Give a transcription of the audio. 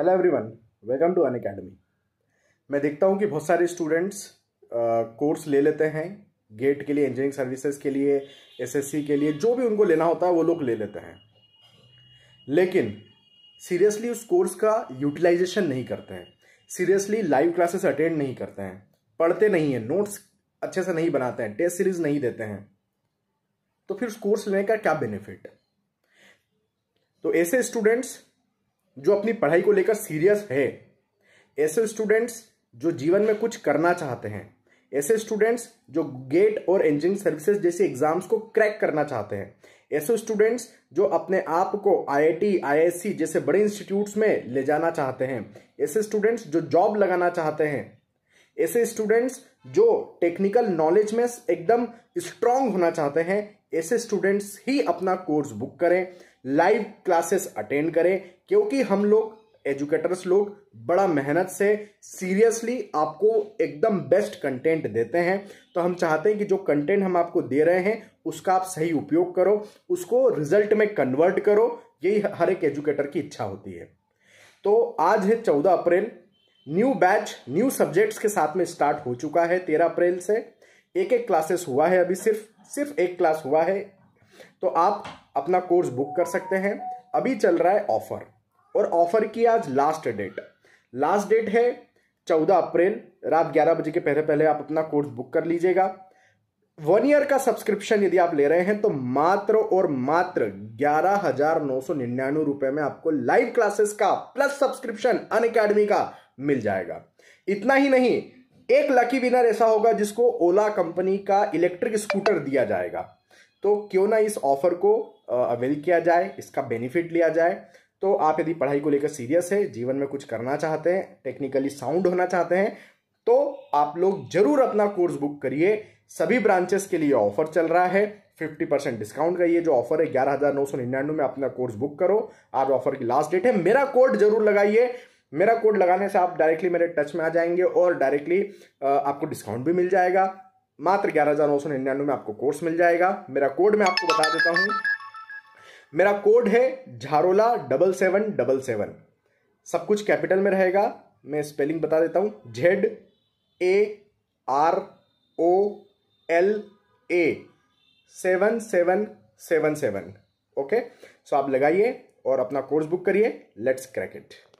hello everyone welcome to Unacademy मैं देखता हूँ कि बहुत सारे स्टूडेंट्स कोर्स ले लेते हैं गेट के लिए इंजीनियरिंग सर्विसेज के लिए एसएससी के लिए जो भी उनको लेना होता है वो लोग ले लेते हैं लेकिन सीरियसली उस कोर्स का यूटिलाइजेशन नहीं करते हैं सीरियसली लाइव क्लासेस अटेंड नहीं करते हैं पढ़ते नहीं हैं नोट्स अच्छे से नहीं बनाते हैं टेस्ट सीरीज नहीं देते हैं तो फिर उस कोर्स लेने का क्या बेनिफिट तो ऐसे स्टूडेंट्स जो अपनी पढ़ाई को लेकर सीरियस है ऐसे स्टूडेंट्स जो जीवन में कुछ करना चाहते हैं ऐसे स्टूडेंट्स जो गेट और इंजीनियरिंग सर्विसेज जैसे एग्जाम्स को क्रैक करना चाहते हैं ऐसे स्टूडेंट्स जो अपने आप को आईआईटी, आईएससी जैसे बड़े इंस्टीट्यूट्स में ले जाना चाहते हैं ऐसे स्टूडेंट्स जो जॉब लगाना चाहते हैं ऐसे स्टूडेंट्स जो टेक्निकल नॉलेज में एकदम स्ट्रांग होना चाहते हैं ऐसे स्टूडेंट्स ही अपना कोर्स बुक करें लाइव क्लासेस अटेंड करें क्योंकि हम लोग एजुकेटर्स लोग बड़ा मेहनत से सीरियसली आपको एकदम बेस्ट कंटेंट देते हैं तो हम चाहते हैं कि जो कंटेंट हम आपको दे रहे हैं उसका आप सही उपयोग करो उसको रिजल्ट में कन्वर्ट करो यही हर एक एजुकेटर की इच्छा होती है तो आज है चौदह April new batch new subjects के साथ में स्टार्ट हो चुका है तेरह अप्रैल से एक एक क्लासेस हुआ है अभी सिर्फ सिर्फ एक क्लास हुआ है तो आप अपना कोर्स बुक कर सकते हैं अभी चल रहा है ऑफर और ऑफर की आज लास्ट डेट लास्ट डेट है चौदह अप्रैल रात ग्यारह बजे के पहले पहले आप अपना कोर्स बुक कर लीजिएगा वन ईयर का सब्सक्रिप्शन यदि आप ले रहे हैं तो मात्र और मात्र ग्यारह हजार नौ सौ निन्यानवे रुपए में आपको लाइव क्लासेस का प्लस सब्सक्रिप्शन अन अकेडमी का मिल जाएगा इतना ही नहीं एक लकी विनर ऐसा होगा जिसको ओला कंपनी का इलेक्ट्रिक स्कूटर दिया जाएगा तो क्यों ना इस ऑफर को अवेल किया जाए इसका बेनिफिट लिया जाए तो आप यदि पढ़ाई को लेकर सीरियस है जीवन में कुछ करना चाहते हैं टेक्निकली साउंड होना चाहते हैं तो आप लोग जरूर अपना कोर्स बुक करिए सभी ब्रांचेस के लिए ऑफर चल रहा है फिफ्टी परसेंट डिस्काउंट का ये जो ऑफर है ग्यारह हज़ार नौ सौ निन्यानवे में अपना कोर्स बुक करो आज ऑफर की लास्ट डेट है मेरा कोड जरूर लगाइए मेरा कोड लगाने से आप डायरेक्टली मेरे टच में आ जाएंगे और डायरेक्टली आपको डिस्काउंट भी मिल जाएगा मात्र ग्यारह हज़ार नौ सौ निन्यानवे में आपको कोर्स मिल जाएगा मेरा कोड मैं आपको बता देता हूं मेरा कोड है झारोला डबल सेवन डबल सेवन सब कुछ कैपिटल में रहेगा मैं स्पेलिंग बता देता हूँ Z A R O L A seven seven seven seven okay so आप लगाइए और अपना कोर्स बुक करिए लेट्स क्रैक इट